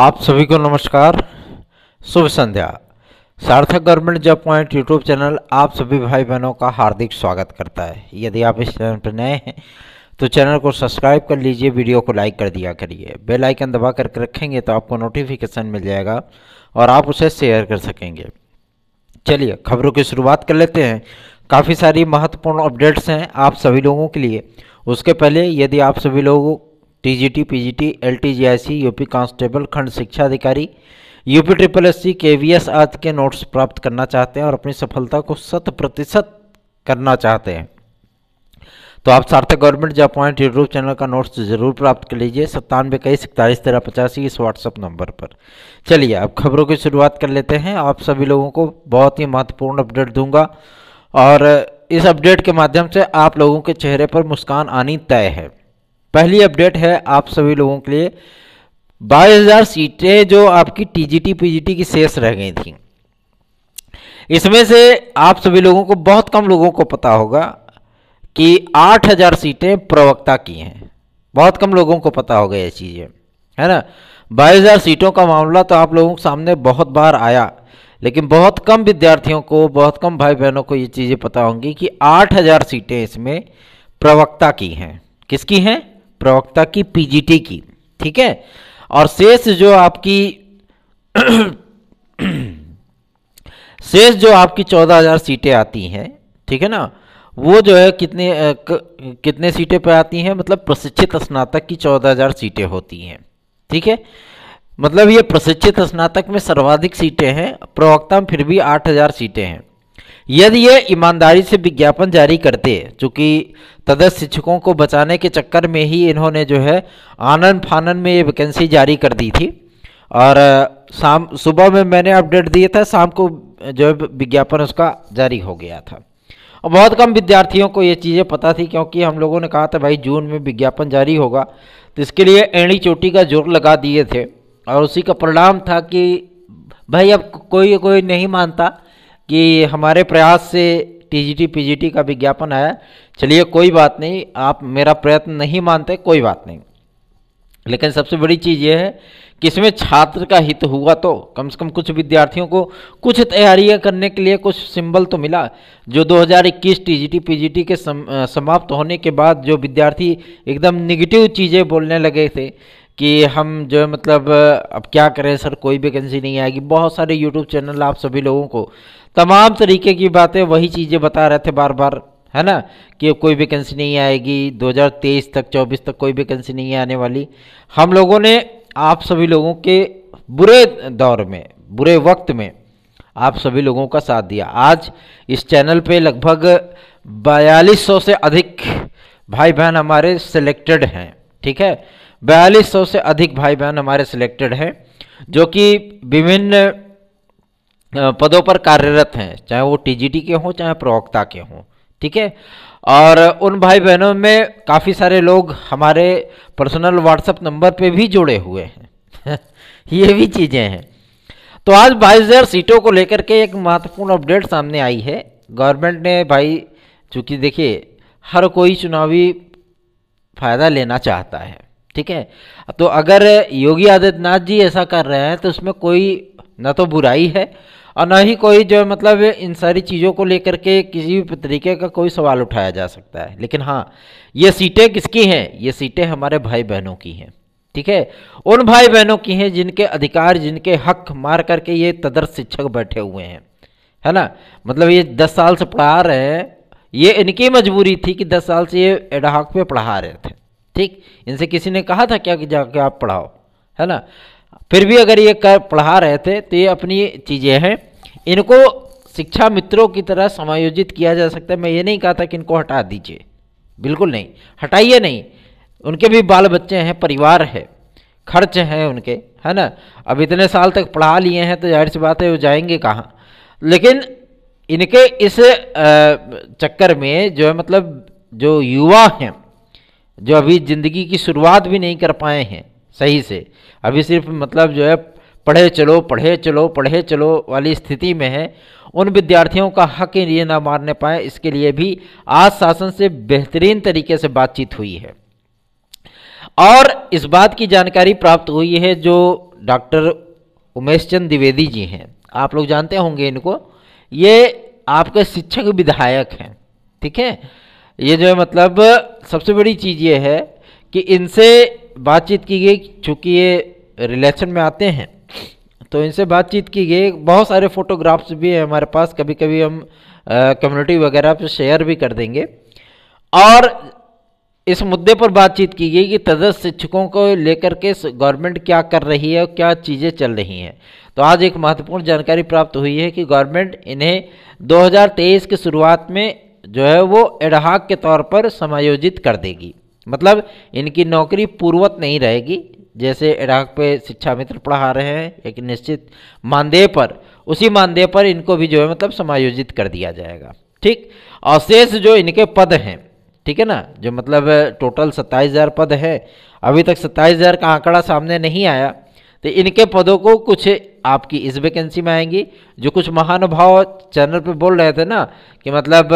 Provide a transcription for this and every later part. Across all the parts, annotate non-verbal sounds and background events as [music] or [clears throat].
आप सभी को नमस्कार शुभ संध्या Sarthak government job point YouTube channel आप सभी भाई बहनों का हार्दिक स्वागत करता है यदि आप इस चैनल पर नए हैं तो चैनल को सब्सक्राइब कर लीजिए वीडियो को लाइक कर दिया करिए बेल आइकन दबा करके रखेंगे तो आपको नोटिफिकेशन मिल जाएगा और आप उसे शेयर कर सकेंगे चलिए खबरों की शुरुआत कर लेते हैं काफ़ी सारी महत्वपूर्ण अपडेट्स हैं आप सभी लोगों के लिए उसके पहले यदि आप सभी लोगों TGT PGT LT GIC UP constable खंड शिक्षा अधिकारी यूपी ट्रिपल एस सी के वी एस आदि के नोट्स प्राप्त करना चाहते हैं और अपनी सफलता को शत प्रतिशत करना चाहते हैं तो आप Sarthak government job point YouTube channel का नोट्स जरूर प्राप्त कर लीजिए सत्तानवे इक्कीस इकतालीस तेरह पचासी इस व्हाट्सअप नंबर पर चलिए अब खबरों की शुरुआत कर लेते हैं आप सभी लोगों को बहुत ही महत्वपूर्ण अपडेट दूंगा और इस अपडेट के माध्यम से आप लोगों के चेहरे पर मुस्कान आनी तय है पहली अपडेट है आप सभी लोगों के लिए बाईस हज़ार सीटें जो आपकी टीजीटी पीजीटी की शेष रह गई थी इसमें से आप सभी लोगों को बहुत कम लोगों को पता होगा कि आठ हज़ार सीटें प्रवक्ता की हैं बहुत कम लोगों को पता होगा ये चीज़ें है ना बाईस हज़ार सीटों का मामला तो आप लोगों के सामने बहुत बार आया लेकिन बहुत कम विद्यार्थियों को बहुत कम भाई बहनों को ये चीज़ें पता होंगी कि आठ हज़ार सीटें इसमें प्रवक्ता की हैं किसकी हैं प्रवक्ता की पीजीटी की ठीक है और शेष जो आपकी [clears throat] शेष जो आपकी चौदह हजार सीटें आती हैं ठीक है ना वो जो है कितने क, कितने सीटें पे आती हैं मतलब प्रशिक्षित स्नातक की चौदह हजार सीटें होती हैं ठीक है मतलब ये प्रशिक्षित स्नातक में सर्वाधिक सीटें हैं प्रवक्ता में फिर भी आठ हजार सीटें हैं यदि ये ईमानदारी से विज्ञापन जारी करते चूँकि तदस्थ शिक्षकों को बचाने के चक्कर में ही इन्होंने जो है आनन फानन में ये वैकेंसी जारी कर दी थी और शाम सुबह में मैंने अपडेट दिया था शाम को जो है विज्ञापन उसका जारी हो गया था और बहुत कम विद्यार्थियों को ये चीज़ें पता थी क्योंकि हम लोगों ने कहा था भाई जून में विज्ञापन जारी होगा तो इसके लिए एणी चोटी का जोर लगा दिए थे और उसी का परिणाम था कि भाई अब कोई कोई नहीं मानता कि हमारे प्रयास से टीजीटी पीजीटी का विज्ञापन आया चलिए कोई बात नहीं आप मेरा प्रयत्न नहीं मानते कोई बात नहीं लेकिन सबसे बड़ी चीज़ यह है कि इसमें छात्र का हित हुआ तो कम से कम कुछ विद्यार्थियों को कुछ तैयारियां करने के लिए कुछ सिंबल तो मिला जो 2021 टीजीटी पीजीटी के सम, समाप्त होने के बाद जो विद्यार्थी एकदम निगेटिव चीज़ें बोलने लगे थे कि हम जो है मतलब अब क्या करें सर कोई वैकेंसी नहीं आएगी बहुत सारे यूट्यूब चैनल आप सभी लोगों को तमाम तरीके की बातें वही चीज़ें बता रहे थे बार बार है ना कि कोई वैकेंसी नहीं आएगी 2023 तक 24 तक कोई वैकेंसी नहीं आने वाली हम लोगों ने आप सभी लोगों के बुरे दौर में बुरे वक्त में आप सभी लोगों का साथ दिया आज इस चैनल पे लगभग बयालीस सौ से अधिक भाई बहन हमारे सिलेक्टेड हैं ठीक है बयालीस सौ से अधिक भाई बहन हमारे सिलेक्टेड हैं जो कि विभिन्न पदों पर कार्यरत हैं चाहे वो टीजीटी के हों चाहे प्रवक्ता के हों ठीक है और उन भाई बहनों में काफ़ी सारे लोग हमारे पर्सनल व्हाट्सएप नंबर पे भी जुड़े हुए हैं [laughs] ये भी चीज़ें हैं तो आज बाईस हज़ार सीटों को लेकर के एक महत्वपूर्ण अपडेट सामने आई है गवर्नमेंट ने भाई चूँकि देखिए हर कोई चुनावी फ़ायदा लेना चाहता है ठीक है तो अगर योगी आदित्यनाथ जी ऐसा कर रहे हैं तो उसमें कोई ना तो बुराई है और ना ही कोई जो मतलब इन सारी चीज़ों को लेकर के किसी भी तरीके का कोई सवाल उठाया जा सकता है लेकिन हाँ ये सीटें किसकी हैं ये सीटें हमारे भाई बहनों की हैं ठीक है उन भाई बहनों की हैं जिनके अधिकार जिनके हक मार करके ये तदर्थ शिक्षक बैठे हुए हैं है ना मतलब ये दस साल से पढ़ा रहे हैं ये इनकी मजबूरी थी कि दस साल से ये एडहाक पे पढ़ा रहे थे ठीक इनसे किसी ने कहा था क्या कि जाके आप पढ़ाओ है ना फिर भी अगर ये कर पढ़ा रहे थे तो ये अपनी चीज़ें हैं इनको शिक्षा मित्रों की तरह समायोजित किया जा सकता है मैं ये नहीं कहा था कि इनको हटा दीजिए बिल्कुल नहीं हटाइए नहीं उनके भी बाल बच्चे हैं परिवार है खर्च हैं उनके है ना अब इतने साल तक पढ़ा लिए हैं तो जाहिर सी बात है वो जाएंगे कहाँ लेकिन इनके इस चक्कर में जो है मतलब जो युवा हैं जो अभी ज़िंदगी की शुरुआत भी नहीं कर पाए हैं सही से अभी सिर्फ मतलब जो है पढ़े चलो पढ़े चलो पढ़े चलो वाली स्थिति में है उन विद्यार्थियों का हक ये ना मारने पाए इसके लिए भी आज शासन से बेहतरीन तरीके से बातचीत हुई है और इस बात की जानकारी प्राप्त हुई है जो डॉक्टर उमेश चंद द्विवेदी जी हैं आप लोग जानते होंगे इनको ये आपके शिक्षक विधायक हैं ठीक है ये जो है मतलब सबसे बड़ी चीज़ ये है कि इनसे बातचीत की गई चूँकि ये रिलेशन में आते हैं तो इनसे बातचीत की गई बहुत सारे फ़ोटोग्राफ्स भी हैं हमारे पास कभी कभी हम कम्युनिटी वगैरह पर शेयर भी कर देंगे और इस मुद्दे पर बातचीत की गई कि तदस्थ शिक्षकों को लेकर के गवर्नमेंट क्या कर रही है और क्या चीज़ें चल रही हैं तो आज एक महत्वपूर्ण जानकारी प्राप्त हुई है कि गवर्नमेंट इन्हें 2023 की शुरुआत में जो है वो एडहाक के तौर पर समायोजित कर देगी मतलब इनकी नौकरी पूर्वत नहीं रहेगी जैसे इराक पे शिक्षा मित्र पढ़ा रहे हैं एक निश्चित मानदेय पर उसी मानदेय पर इनको भी जो है मतलब समायोजित कर दिया जाएगा ठीक अवशेष जो इनके पद हैं ठीक है ना जो मतलब टोटल सत्ताईस हज़ार पद है अभी तक सत्ताईस हज़ार का आंकड़ा सामने नहीं आया तो इनके पदों को कुछ आपकी इस वैकेंसी में आएंगी जो कुछ महानुभाव चैनल पर बोल रहे थे ना कि मतलब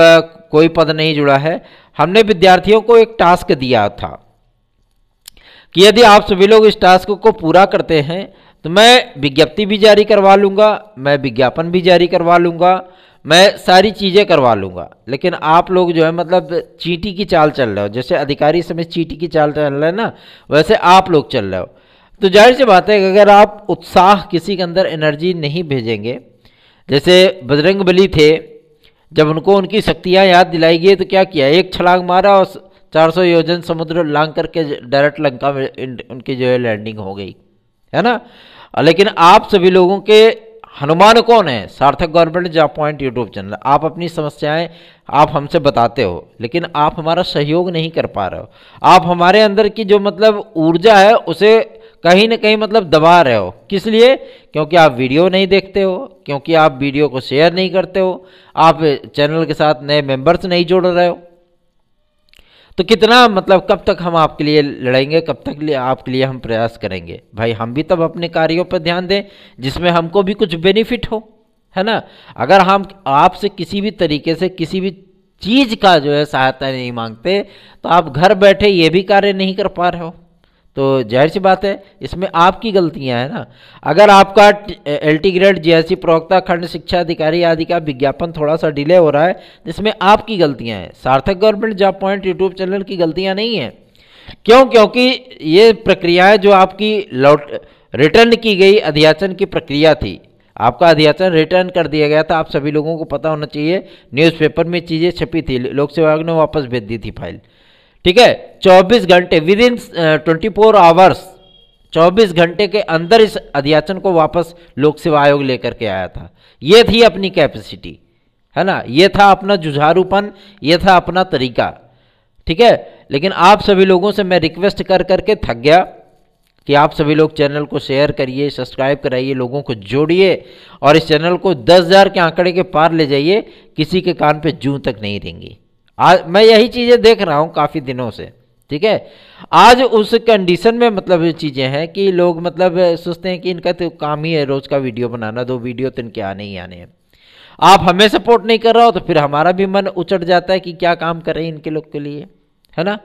कोई पद नहीं जुड़ा है हमने विद्यार्थियों को एक टास्क दिया था कि यदि आप सभी लोग इस टास्क को पूरा करते हैं तो मैं विज्ञप्ति भी जारी करवा लूँगा मैं विज्ञापन भी जारी करवा लूँगा मैं सारी चीज़ें करवा लूँगा लेकिन आप लोग जो है मतलब चीटी की चाल चल रहे हो जैसे अधिकारी समय चीटी की चाल चल रहे हैं ना वैसे आप लोग चल रहे हो तो जाहिर सी बात है कि अगर आप उत्साह किसी के अंदर एनर्जी नहीं भेजेंगे जैसे बजरंग बली थे जब उनको उनकी शक्तियाँ याद दिलाई गई तो क्या किया एक छलांग मारा और 400 योजन समुद्र लांग करके डायरेक्ट लंका में उनकी जो है लैंडिंग हो गई है ना लेकिन आप सभी लोगों के हनुमान कौन है Sarthak government job point YouTube channel आप अपनी समस्याएं आप हमसे बताते हो लेकिन आप हमारा सहयोग नहीं कर पा रहे हो आप हमारे अंदर की जो मतलब ऊर्जा है उसे कहीं ना कहीं मतलब दबा रहे हो किस लिए क्योंकि आप वीडियो नहीं देखते हो क्योंकि आप वीडियो को शेयर नहीं करते हो आप चैनल के साथ नए मेंबर्स नहीं जोड़ रहे हो तो कितना मतलब कब तक हम आपके लिए लड़ेंगे कब तक लिए आपके लिए हम प्रयास करेंगे भाई हम भी तब अपने कार्यों पर ध्यान दें जिसमें हमको भी कुछ बेनिफिट हो है ना अगर हम आपसे किसी भी तरीके से किसी भी चीज़ का जो है सहायता नहीं मांगते तो आप घर बैठे ये भी कार्य नहीं कर पा रहे हो तो जाहिर सी बात है इसमें आपकी गलतियां हैं ना अगर आपका एल टी ग्रेड जी प्रवक्ता खंड शिक्षा अधिकारी आदि का विज्ञापन थोड़ा सा डिले हो रहा है जिसमें आपकी गलतियां हैं Sarthak government job point YouTube channel की गलतियां नहीं हैं क्यों क्योंकि ये प्रक्रियाएं जो आपकी लौट रिटर्न की गई अध्याचन की प्रक्रिया थी आपका अध्याचन रिटर्न कर दिया गया था आप सभी लोगों को पता होना चाहिए न्यूज़पेपर में चीज़ें छपी थी लोक सेवा आयोग ने वापस भेज दी थी फाइल ठीक है 24 घंटे within twenty four hours चौबीस घंटे के अंदर इस अध्याचन को वापस लोक सेवा आयोग लेकर के आया था ये थी अपनी कैपेसिटी है ना ये था अपना जुझारूपन ये था अपना तरीका ठीक है लेकिन आप सभी लोगों से मैं रिक्वेस्ट कर करके थक गया कि आप सभी लोग चैनल को शेयर करिए सब्सक्राइब कराइए लोगों को जोड़िए और इस चैनल को 10,000 के आंकड़े के पार ले जाइए किसी के कान पे जूं तक नहीं रहेंगी आज मैं यही चीज़ें देख रहा हूँ काफ़ी दिनों से ठीक है आज उस कंडीशन में मतलब ये चीज़ें हैं कि लोग मतलब सोचते हैं कि इनका तो काम ही है रोज़ का वीडियो बनाना दो वीडियो तो इनके आने ही आने हैं आप हमें सपोर्ट नहीं कर रहा हो तो फिर हमारा भी मन उचट जाता है कि क्या काम करें इनके लोग के लिए है ना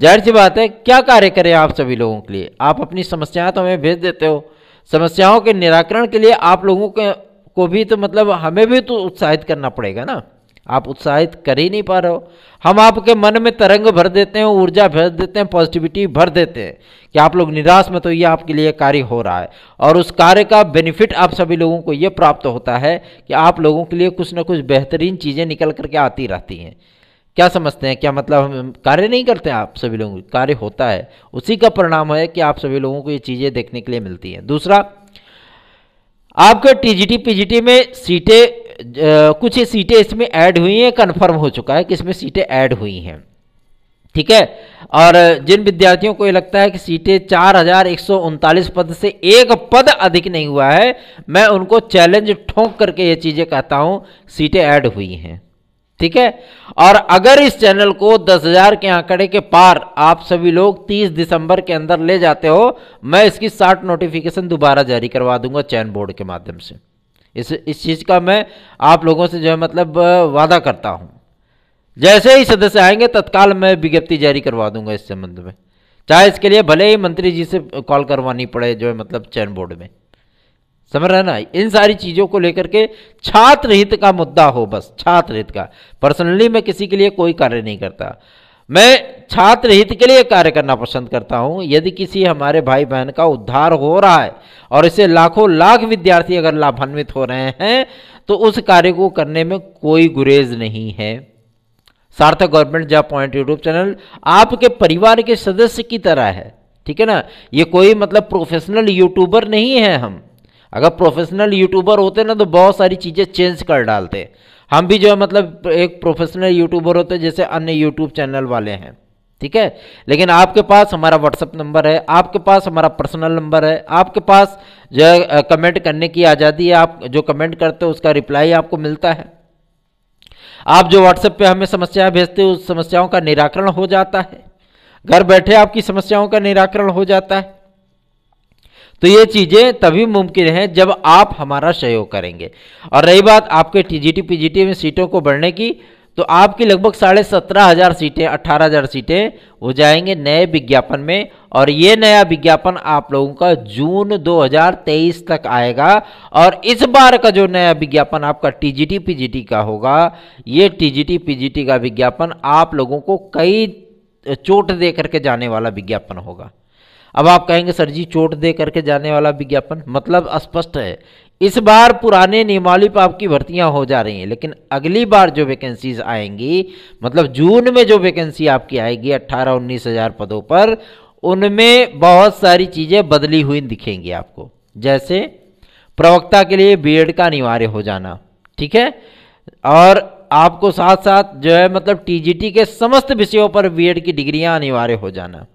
जाहिर सी बात है क्या कार्य करें आप सभी लोगों के लिए आप अपनी समस्याएं तो हमें भेज देते हो समस्याओं के निराकरण के लिए आप लोगों के को भी तो मतलब हमें भी तो उत्साहित करना पड़ेगा ना आप उत्साहित कर ही नहीं पा रहे हो हम आपके मन में तरंग भर देते हैं ऊर्जा भर देते हैं पॉजिटिविटी भर देते हैं कि आप लोग निराश में तो ये आपके लिए कार्य हो रहा है और उस कार्य का बेनिफिट आप सभी लोगों को ये प्राप्त होता है कि आप लोगों के लिए कुछ ना कुछ बेहतरीन चीज़ें निकल करके आती रहती हैं क्या समझते हैं क्या मतलब हम कार्य नहीं करते हैं आप सभी लोगों कार्य होता है उसी का परिणाम है कि आप सभी लोगों को ये चीज़ें देखने के लिए मिलती हैं दूसरा आपके टी जी में सीटें कुछ सीटें इसमें ऐड हुई हैं कन्फर्म हो चुका है कि इसमें सीटें ऐड हुई हैं ठीक है और जिन विद्यार्थियों को ये लगता है कि सीटें चार हजार एक सौ उनतालीस पद से एक पद अधिक नहीं हुआ है मैं उनको चैलेंज ठोंक करके ये चीज़ें कहता हूँ सीटें ऐड हुई हैं ठीक है और अगर इस चैनल को 10,000 के आंकड़े के पार आप सभी लोग 30 दिसंबर के अंदर ले जाते हो मैं इसकी शार्ट नोटिफिकेशन दोबारा जारी करवा दूंगा चैन बोर्ड के माध्यम से इस इस चीज़ का मैं आप लोगों से जो है मतलब वादा करता हूँ जैसे ही सदस्य आएंगे तत्काल मैं विज्ञप्ति जारी करवा दूंगा इस संबंध में चाहे इसके लिए भले ही मंत्री जी से कॉल करवानी पड़े जो है मतलब चयन बोर्ड में समझ रहे ना इन सारी चीज़ों को लेकर के छात्र हित का मुद्दा हो बस छात्र हित का पर्सनली मैं किसी के लिए कोई कार्य नहीं करता मैं छात्र हित के लिए कार्य करना पसंद करता हूं यदि किसी हमारे भाई बहन का उद्धार हो रहा है और इसे लाखों लाख विद्यार्थी अगर लाभान्वित हो रहे हैं तो उस कार्य को करने में कोई गुरेज नहीं है Sarthak government job point YouTube channel आपके परिवार के सदस्य की तरह है ठीक है ना ये कोई मतलब प्रोफेशनल यूट्यूबर नहीं है हम अगर प्रोफेशनल यूट्यूबर होते ना तो बहुत सारी चीज़ें चेंज कर डालते हम भी जो है मतलब एक प्रोफेशनल यूट्यूबर होते हैं जैसे अन्य यूट्यूब चैनल वाले हैं ठीक है लेकिन आपके पास हमारा व्हाट्सअप नंबर है आपके पास हमारा पर्सनल नंबर है आपके पास जो है कमेंट करने की आज़ादी है आप जो कमेंट करते हो उसका रिप्लाई आपको मिलता है आप जो व्हाट्सएप पे हमें समस्याएं भेजते हो उस समस्याओं का निराकरण हो जाता है घर बैठे आपकी समस्याओं का निराकरण हो जाता है तो ये चीज़ें तभी मुमकिन है जब आप हमारा सहयोग करेंगे और रही बात आपके टी पीजीटी में सीटों को बढ़ने की तो आपकी लगभग साढ़े सत्रह हज़ार सीटें अट्ठारह हज़ार सीटें हो जाएंगे नए विज्ञापन में और ये नया विज्ञापन आप लोगों का जून 2023 तक आएगा और इस बार का जो नया विज्ञापन आपका टीजीटी पीजीटी का होगा ये टीजीटी पीजीटी का विज्ञापन आप लोगों को कई चोट दे करके जाने वाला विज्ञापन होगा अब आप कहेंगे सर जी चोट दे करके जाने वाला विज्ञापन मतलब स्पष्ट है इस बार पुराने नियमावली पर आपकी भर्तियां हो जा रही हैं लेकिन अगली बार जो वैकेंसीज आएंगी मतलब जून में जो वैकेंसी आपकी आएगी अट्ठारह उन्नीस हज़ार पदों पर उनमें बहुत सारी चीज़ें बदली हुई दिखेंगी आपको जैसे प्रवक्ता के लिए बीएड का अनिवार्य हो जाना ठीक है और आपको साथ साथ जो है मतलब टीजीटी के समस्त विषयों पर बीएड की डिग्रियां अनिवार्य हो जाना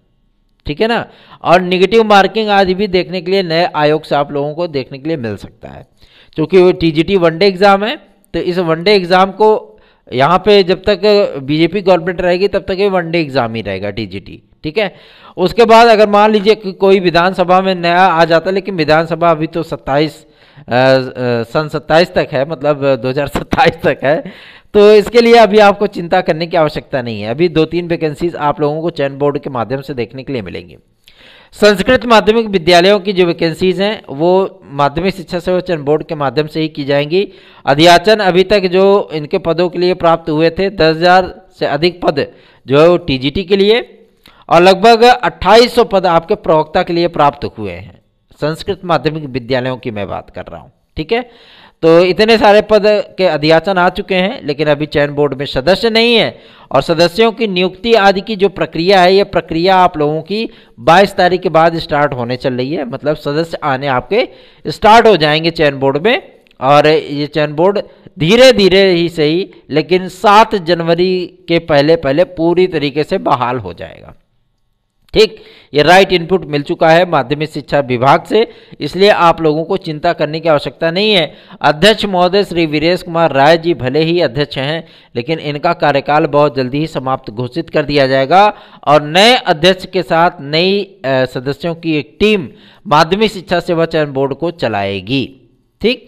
ठीक है ना और निगेटिव मार्किंग आदि भी देखने के लिए नए आयोग से आप लोगों को देखने के लिए मिल सकता है क्योंकि वो टी वनडे एग्ज़ाम है तो इस वनडे एग्ज़ाम को यहाँ पे जब तक बीजेपी गवर्नमेंट रहेगी तब तक ये वनडे एग्ज़ाम ही रहेगा टी ठीक है उसके बाद अगर मान लीजिए कि कोई विधानसभा में नया आ जाता लेकिन विधानसभा अभी तो सत्ताईस सन सत्ताईस तक है मतलब दो तक है तो इसके लिए अभी आपको चिंता करने की आवश्यकता नहीं है अभी दो तीन वैकेंसीज आप लोगों को चयन बोर्ड के माध्यम से देखने के लिए मिलेंगी संस्कृत माध्यमिक विद्यालयों की जो वैकेंसीज हैं वो माध्यमिक शिक्षा सेवा चयन बोर्ड के माध्यम से ही की जाएंगी अध्याचन अभी तक जो इनके पदों के लिए प्राप्त हुए थे दस से अधिक पद जो है वो टी के लिए और लगभग 2800 पद आपके प्रवक्ता के लिए प्राप्त हुए हैं संस्कृत माध्यमिक विद्यालयों की मैं बात कर रहा हूँ ठीक है तो इतने सारे पद के अध्याचन आ चुके हैं लेकिन अभी चयन बोर्ड में सदस्य नहीं है और सदस्यों की नियुक्ति आदि की जो प्रक्रिया है ये प्रक्रिया आप लोगों की 22 तारीख के बाद स्टार्ट होने चल रही है मतलब सदस्य आने आपके स्टार्ट हो जाएंगे चयन बोर्ड में और ये चयन बोर्ड धीरे धीरे ही सही लेकिन सात जनवरी के पहले पहले पूरी तरीके से बहाल हो जाएगा ठीक ये राइट इनपुट मिल चुका है माध्यमिक शिक्षा विभाग से इसलिए आप लोगों को चिंता करने की आवश्यकता नहीं है अध्यक्ष महोदय श्री वीरेश कुमार राय जी भले ही अध्यक्ष हैं लेकिन इनका कार्यकाल बहुत जल्दी ही समाप्त घोषित कर दिया जाएगा और नए अध्यक्ष के साथ नई सदस्यों की एक टीम माध्यमिक शिक्षा सेवा चयन बोर्ड को चलाएगी ठीक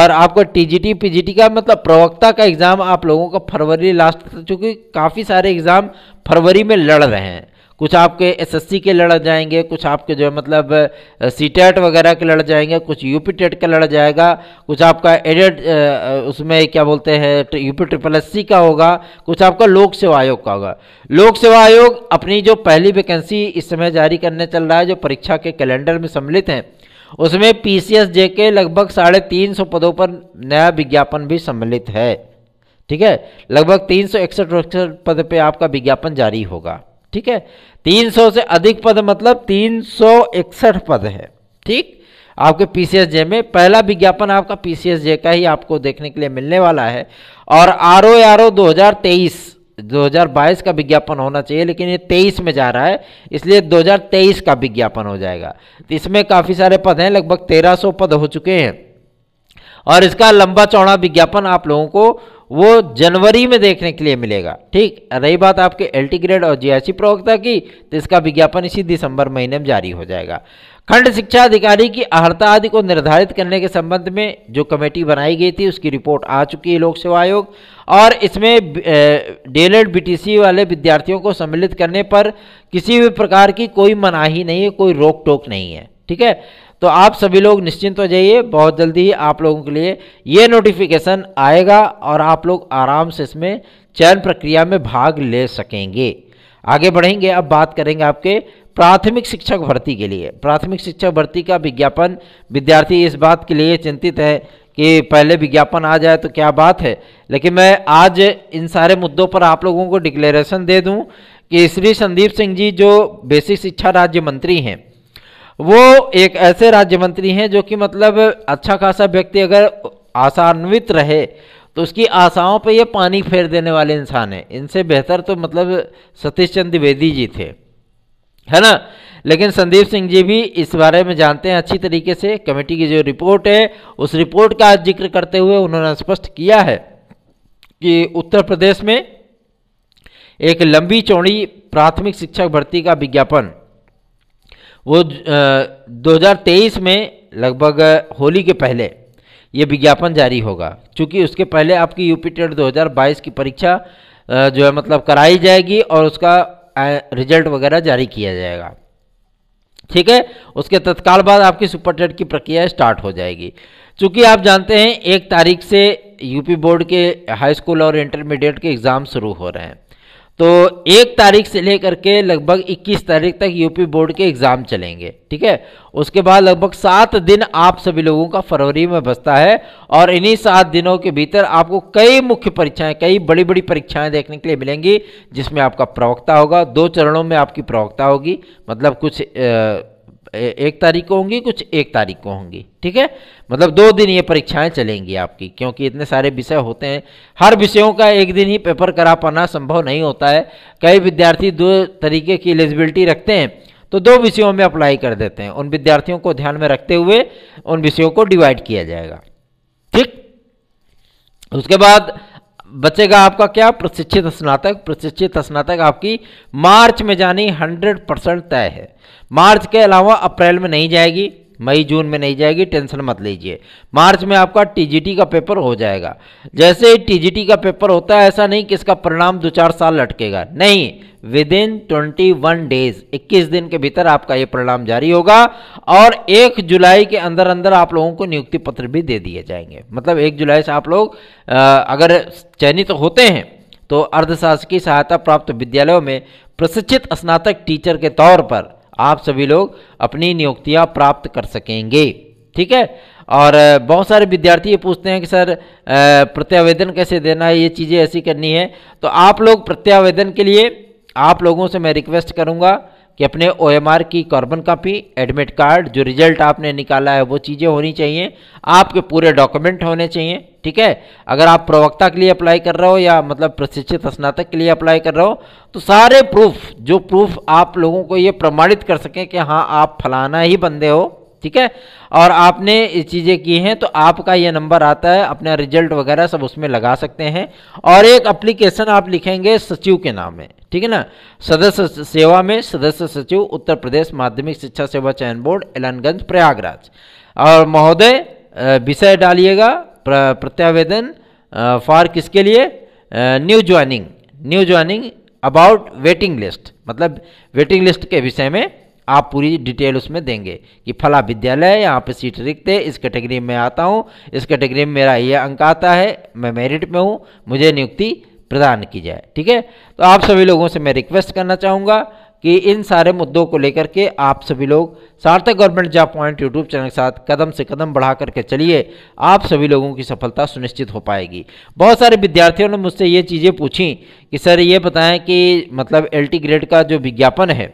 और आपका टीजीटी पीजीटी का मतलब प्रवक्ता का एग्ज़ाम आप लोगों का फरवरी लास्ट चूँकि काफ़ी सारे एग्ज़ाम फरवरी में लड़ रहे हैं कुछ आपके एसएससी के लड़ जाएंगे कुछ आपके जो है मतलब सी टेट वगैरह के लड़ जाएंगे कुछ यूपी टेट का लड़ जाएगा कुछ आपका एडेड उसमें क्या बोलते हैं यूपी ट्रिपल एस का होगा कुछ आपका लोक सेवा आयोग का होगा लोक सेवा आयोग अपनी जो पहली वैकेंसी इस समय जारी करने चल रहा है जो परीक्षा के कैलेंडर में सम्मिलित हैं उसमें पी सी के लगभग साढ़े तीन सौ पदों पर नया विज्ञापन भी सम्मिलित है ठीक है लगभग तीन सौ इकसठ पद पे आपका विज्ञापन जारी होगा ठीक है 300 से अधिक पद मतलब इकसठ पद है ठीक आपके पीसीएसजे में पहला विज्ञापन आपका पीसीएसजे का ही आपको देखने के लिए मिलने वाला है और आर ओ आर ओ दो हजार तेईस बाईस का विज्ञापन होना चाहिए लेकिन ये 23 में जा रहा है इसलिए 2023 का विज्ञापन हो जाएगा इसमें काफ़ी सारे पद हैं लगभग 1300 पद हो चुके हैं और इसका लंबा चौड़ा विज्ञापन आप लोगों को वो जनवरी में देखने के लिए मिलेगा ठीक रही बात आपके एल ग्रेड और जीआईसी प्रवक्ता की तो इसका विज्ञापन इसी दिसंबर महीने में जारी हो जाएगा खंड शिक्षा अधिकारी की अहर्ता आदि को निर्धारित करने के संबंध में जो कमेटी बनाई गई थी उसकी रिपोर्ट आ चुकी है लोक सेवा आयोग और इसमें डेलेड बीटीसी वाले विद्यार्थियों को सम्मिलित करने पर किसी भी प्रकार की कोई मनाही नहीं है कोई रोक टोक नहीं है ठीक है तो आप सभी लोग निश्चिंत हो जाइए बहुत जल्दी ही आप लोगों के लिए ये नोटिफिकेशन आएगा और आप लोग आराम से इसमें चयन प्रक्रिया में भाग ले सकेंगे आगे बढ़ेंगे अब बात करेंगे आपके प्राथमिक शिक्षक भर्ती के लिए प्राथमिक शिक्षक भर्ती का विज्ञापन विद्यार्थी इस बात के लिए चिंतित है कि पहले विज्ञापन आ जाए तो क्या बात है लेकिन मैं आज इन सारे मुद्दों पर आप लोगों को डिक्लेरेशन दे दूं कि श्री संदीप सिंह जी जो बेसिक शिक्षा राज्य मंत्री हैं वो एक ऐसे राज्य मंत्री हैं जो कि मतलब अच्छा खासा व्यक्ति अगर आशान्वित रहे तो उसकी आशाओं पे ये पानी फेर देने वाले इंसान हैं इनसे बेहतर तो मतलब सतीश चंद द्विवेदी जी थे है ना लेकिन संदीप सिंह जी भी इस बारे में जानते हैं अच्छी तरीके से कमेटी की जो रिपोर्ट है उस रिपोर्ट का जिक्र करते हुए उन्होंने स्पष्ट किया है कि उत्तर प्रदेश में एक लंबी चौड़ी प्राथमिक शिक्षक भर्ती का विज्ञापन वो दो में लगभग होली के पहले ये विज्ञापन जारी होगा क्योंकि उसके पहले आपकी यूपी टेट 2022 की परीक्षा जो है मतलब कराई जाएगी और उसका रिजल्ट वगैरह जारी किया जाएगा ठीक है उसके तत्काल बाद आपकी सुपर टेट की प्रक्रिया स्टार्ट हो जाएगी चूँकि आप जानते हैं एक तारीख से यूपी बोर्ड के हाई स्कूल और इंटरमीडिएट के एग्ज़ाम शुरू हो रहे हैं तो एक तारीख से लेकर के लगभग 21 तारीख तक यूपी बोर्ड के एग्ज़ाम चलेंगे ठीक है उसके बाद लगभग सात दिन आप सभी लोगों का फरवरी में बसता है और इन्हीं सात दिनों के भीतर आपको कई मुख्य परीक्षाएं कई बड़ी बड़ी परीक्षाएं देखने के लिए मिलेंगी जिसमें आपका प्रवक्ता होगा दो चरणों में आपकी प्रवक्ता होगी मतलब कुछ आ, एक तारीख को होंगी कुछ एक तारीख को होंगी ठीक है मतलब दो दिन ये परीक्षाएं चलेंगी आपकी क्योंकि इतने सारे विषय होते हैं हर विषयों का एक दिन ही पेपर करा पाना संभव नहीं होता है कई विद्यार्थी दो तरीके की एलिजिबिलिटी रखते हैं तो दो विषयों में अप्लाई कर देते हैं उन विद्यार्थियों को ध्यान में रखते हुए उन विषयों को डिवाइड किया जाएगा ठीक उसके बाद बचेगा आपका क्या प्रशिक्षित स्नातक प्रशिक्षित स्नातक आपकी मार्च में जानी 100 परसेंट तय है मार्च के अलावा अप्रैल में नहीं जाएगी मई जून में नहीं जाएगी टेंशन मत लीजिए मार्च में आपका टीजीटी का पेपर हो जाएगा जैसे ही टीजीटी का पेपर होता है ऐसा नहीं कि इसका परिणाम दो चार साल लटकेगा नहीं within twenty one days इक्कीस दिन के भीतर आपका ये परिणाम जारी होगा और एक जुलाई के अंदर अंदर आप लोगों को नियुक्ति पत्र भी दे दिए जाएंगे मतलब एक जुलाई से आप लोग अगर चयनित तो होते हैं तो अर्धशासकीय सहायता प्राप्त विद्यालयों में प्रशिक्षित स्नातक टीचर के तौर पर आप सभी लोग अपनी नियुक्तियाँ प्राप्त कर सकेंगे ठीक है और बहुत सारे विद्यार्थी ये पूछते हैं कि सर प्रत्यावेदन कैसे देना है ये चीज़ें ऐसी करनी है तो आप लोग प्रत्यावेदन के लिए आप लोगों से मैं रिक्वेस्ट करूँगा कि अपने ओएमआर की कार्बन कापी एडमिट कार्ड जो रिजल्ट आपने निकाला है वो चीज़ें होनी चाहिए आपके पूरे डॉक्यूमेंट होने चाहिए ठीक है अगर आप प्रवक्ता के लिए अप्लाई कर रहे हो या मतलब प्रशिक्षित स्नातक के लिए अप्लाई कर रहे हो तो सारे प्रूफ जो प्रूफ आप लोगों को ये प्रमाणित कर सकें कि हाँ आप फलाना ही बंदे हो ठीक है और आपने ये चीज़ें की हैं तो आपका ये नंबर आता है अपना रिजल्ट वगैरह सब उसमें लगा सकते हैं और एक अप्लीकेशन आप लिखेंगे सचिव के नाम में ठीक है ना सदस्य सेवा में सदस्य सचिव उत्तर प्रदेश माध्यमिक शिक्षा सेवा चयन बोर्ड एलनगंज प्रयागराज और महोदय विषय डालिएगा प्रत्यावेदन फॉर किसके लिए new joining new joining about waiting list मतलब वेटिंग लिस्ट के विषय में आप पूरी डिटेल उसमें देंगे कि फला विद्यालय यहाँ पे सीट रिक्त है इस कैटेगरी में आता हूँ इस कैटेगरी में मेरा ये अंक आता है मैं मेरिट में हूँ मुझे नियुक्ति प्रदान की जाए ठीक है तो आप सभी लोगों से मैं रिक्वेस्ट करना चाहूँगा कि इन सारे मुद्दों को लेकर के आप सभी लोग Sarthak government job point YouTube channel के साथ कदम से कदम बढ़ा करके चलिए आप सभी लोगों की सफलता सुनिश्चित हो पाएगी बहुत सारे विद्यार्थियों ने मुझसे ये चीज़ें पूछी कि सर ये बताएं कि मतलब एल ग्रेड का जो विज्ञापन है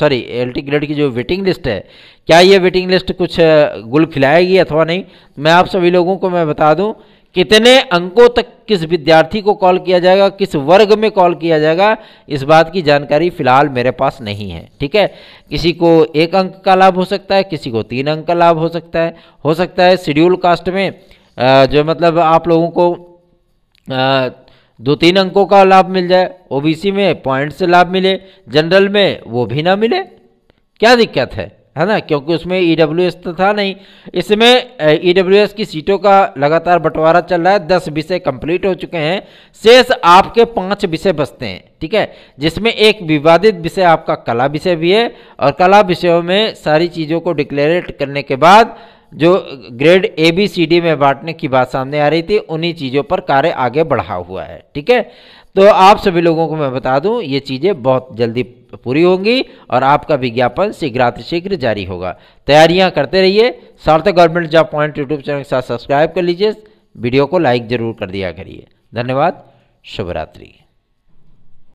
सॉरी एल टी ग्रेड की जो वेटिंग लिस्ट है क्या ये वेटिंग लिस्ट कुछ गुल खिलाएगी अथवा नहीं मैं आप सभी लोगों को मैं बता दूं कितने अंकों तक किस विद्यार्थी को कॉल किया जाएगा किस वर्ग में कॉल किया जाएगा इस बात की जानकारी फिलहाल मेरे पास नहीं है ठीक है किसी को एक अंक का लाभ हो सकता है किसी को तीन अंक का लाभ हो सकता है हो सकता है शेड्यूल कास्ट में जो मतलब आप लोगों को दो तीन अंकों का लाभ मिल जाए ओबीसी में पॉइंट से लाभ मिले जनरल में वो भी ना मिले क्या दिक्कत है है ना क्योंकि उसमें ई डब्ल्यू एस तो था नहीं इसमें ई डब्ल्यू एस की सीटों का लगातार बंटवारा चल रहा है दस विषय कंप्लीट हो चुके हैं शेष आपके पांच विषय बचते हैं ठीक है जिसमें एक विवादित विषय आपका कला विषय भी है और कला विषयों में सारी चीज़ों को डिक्लेरेट करने के बाद जो grade A B C D में बांटने की बात सामने आ रही थी उन्हीं चीज़ों पर कार्य आगे बढ़ा हुआ है ठीक है तो आप सभी लोगों को मैं बता दूं ये चीज़ें बहुत जल्दी पूरी होंगी और आपका विज्ञापन शीघ्रातिशीघ्र जारी होगा तैयारियां करते रहिए Sarthak government job point YouTube channel के साथ सब्सक्राइब कर लीजिए वीडियो को लाइक ज़रूर कर दिया करिए धन्यवाद शुभरात्रि